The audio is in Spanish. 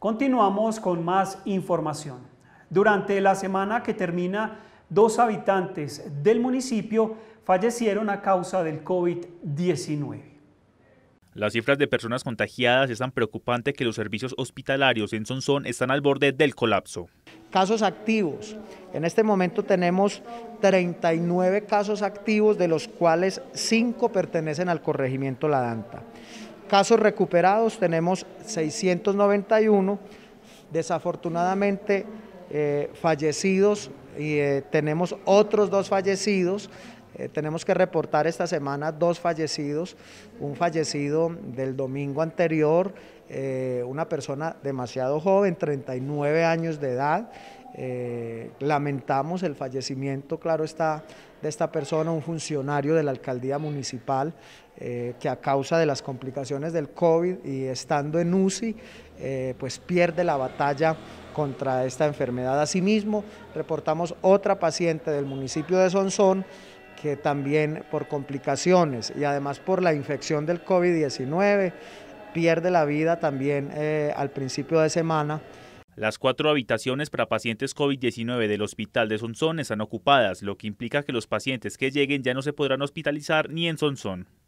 Continuamos con más información. Durante la semana que termina, dos habitantes del municipio fallecieron a causa del COVID-19. Las cifras de personas contagiadas es tan preocupante que los servicios hospitalarios en Sonsón están al borde del colapso. Casos activos. En este momento tenemos 39 casos activos, de los cuales 5 pertenecen al corregimiento La Danta. Casos recuperados tenemos 691, desafortunadamente eh, fallecidos y eh, tenemos otros dos fallecidos eh, tenemos que reportar esta semana dos fallecidos, un fallecido del domingo anterior, eh, una persona demasiado joven, 39 años de edad. Eh, lamentamos el fallecimiento, claro está, de esta persona, un funcionario de la alcaldía municipal, que a causa de las complicaciones del COVID y estando en UCI, pues pierde la batalla contra esta enfermedad. Asimismo, reportamos otra paciente del municipio de Sonsón, que también por complicaciones y además por la infección del COVID-19 pierde la vida también eh, al principio de semana. Las cuatro habitaciones para pacientes COVID-19 del Hospital de Sonsón están ocupadas, lo que implica que los pacientes que lleguen ya no se podrán hospitalizar ni en Sonsón.